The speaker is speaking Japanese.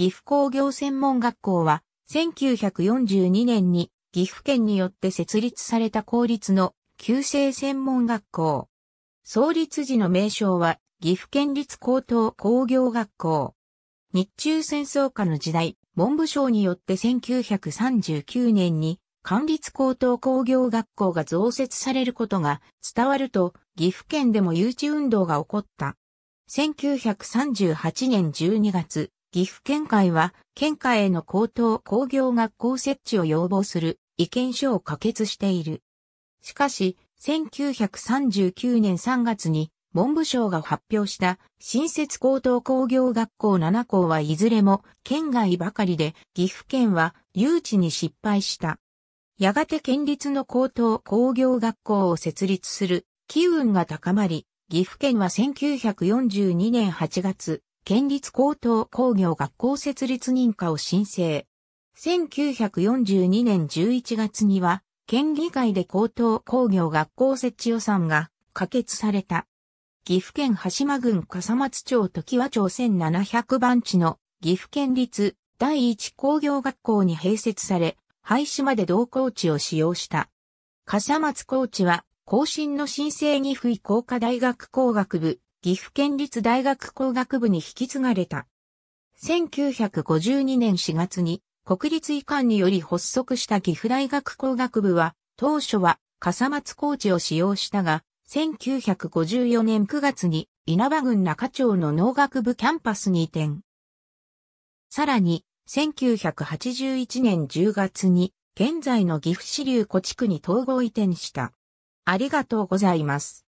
岐阜工業専門学校は、1942年に岐阜県によって設立された公立の旧制専門学校。創立時の名称は岐阜県立高等工業学校。日中戦争下の時代、文部省によって1939年に官立高等工業学校が増設されることが伝わると、岐阜県でも誘致運動が起こった。1938年12月、岐阜県会は、県下への高等工業学校設置を要望する意見書を可決している。しかし、1939年3月に文部省が発表した新設高等工業学校7校はいずれも県外ばかりで岐阜県は誘致に失敗した。やがて県立の高等工業学校を設立する機運が高まり、岐阜県は1942年8月、県立高等工業学校設立認可を申請。1942年11月には、県議会で高等工業学校設置予算が可決された。岐阜県羽島郡笠松町時和町1700番地の岐阜県立第一工業学校に併設され、廃止まで同校地を使用した。笠松コーチは、更新の申請に不意工科大学工学部、岐阜県立大学工学部に引き継がれた。1952年4月に国立医官により発足した岐阜大学工学部は、当初は笠松工事を使用したが、1954年9月に稲葉郡中町の農学部キャンパスに移転。さらに、1981年10月に、現在の岐阜市流湖地区に統合移転した。ありがとうございます。